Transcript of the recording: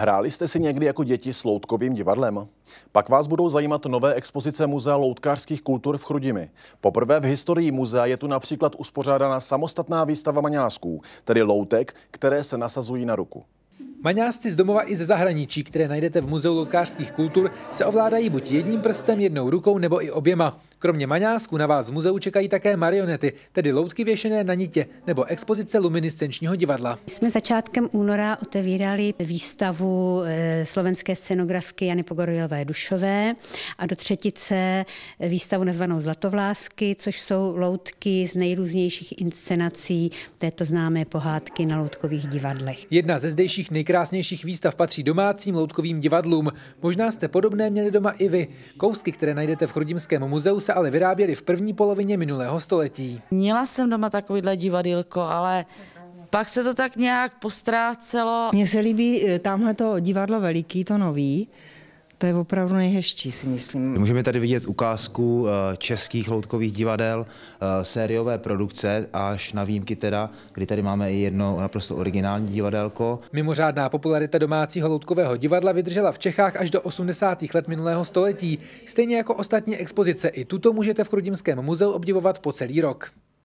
Hráli jste si někdy jako děti s loutkovým divadlem? Pak vás budou zajímat nové expozice Muzea loutkářských kultur v Chrudimi. Poprvé v historii muzea je tu například uspořádána samostatná výstava maňásků, tedy loutek, které se nasazují na ruku. Maňásci z domova i ze zahraničí, které najdete v Muzeu loutkářských kultur, se ovládají buď jedním prstem, jednou rukou nebo i oběma. Kromě maňásku na vás v muzeu čekají také marionety, tedy loutky věšené na nitě nebo expozice luminiscenčního divadla. Jsme začátkem února otevírali výstavu eh, slovenské scenografky Jany Pogorujové Dušové a do třetice eh, výstavu nazvanou Zlatovlásky, což jsou loutky z nejrůznějších inscenací této známé pohádky na loutkových divadlech. Jedna ze zdejších nejkrásnějších výstav patří domácím loutkovým divadlům. Možná jste podobné měli doma i vy. Kousky, které najdete v Chrudimském muzeu, se ale vyráběly v první polovině minulého století. Měla jsem doma takovýhle divadýlko, ale pak se to tak nějak postrácelo. Mně se líbí eh, tamhle to divadlo veliký, to nový, to je opravdu nejhezčí, si myslím. Můžeme tady vidět ukázku eh, českých loutkových divadel, eh, sériové produkce, až na výjimky teda, kdy tady máme i jedno naprosto originální divadelko. Mimořádná popularita domácího loutkového divadla vydržela v Čechách až do 80. let minulého století. Stejně jako ostatní expozice, i tuto můžete v Krudimském muzeu obdivovat po celý rok.